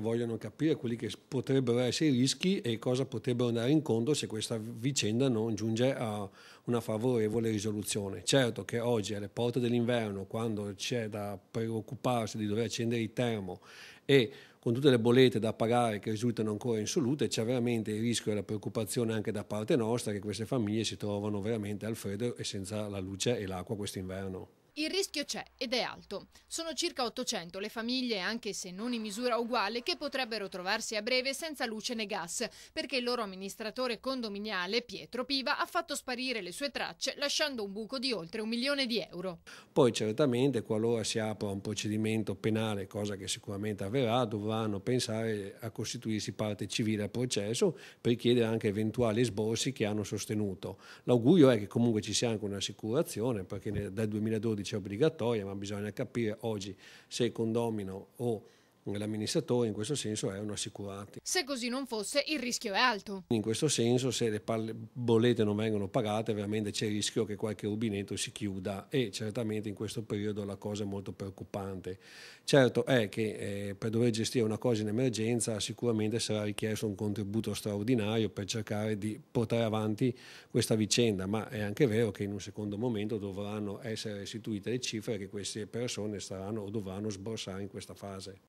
vogliono capire quelli che potrebbero essere i rischi e cosa potrebbero andare incontro se questa vicenda non giunge a una favorevole risoluzione. Certo che oggi alle porte dell'inverno, quando c'è da preoccuparsi di dover accendere il termo e con tutte le bollette da pagare che risultano ancora insolute, c'è veramente il rischio e la preoccupazione anche da parte nostra che queste famiglie si trovano veramente al freddo e senza la luce e l'acqua quest'inverno. Il rischio c'è ed è alto. Sono circa 800 le famiglie, anche se non in misura uguale, che potrebbero trovarsi a breve senza luce né gas, perché il loro amministratore condominiale, Pietro Piva, ha fatto sparire le sue tracce lasciando un buco di oltre un milione di euro. Poi certamente qualora si apra un procedimento penale, cosa che sicuramente avverrà, dovranno pensare a costituirsi parte civile al processo per chiedere anche eventuali sborsi che hanno sostenuto. L'augurio è che comunque ci sia anche un'assicurazione, perché dal 2012 dice obbligatoria, ma bisogna capire oggi se il condomino o l'amministratore in questo senso erano assicurati. Se così non fosse il rischio è alto. In questo senso se le bollette non vengono pagate veramente c'è il rischio che qualche rubinetto si chiuda e certamente in questo periodo la cosa è molto preoccupante. Certo è che eh, per dover gestire una cosa in emergenza sicuramente sarà richiesto un contributo straordinario per cercare di portare avanti questa vicenda, ma è anche vero che in un secondo momento dovranno essere restituite le cifre che queste persone staranno o dovranno sborsare in questa fase.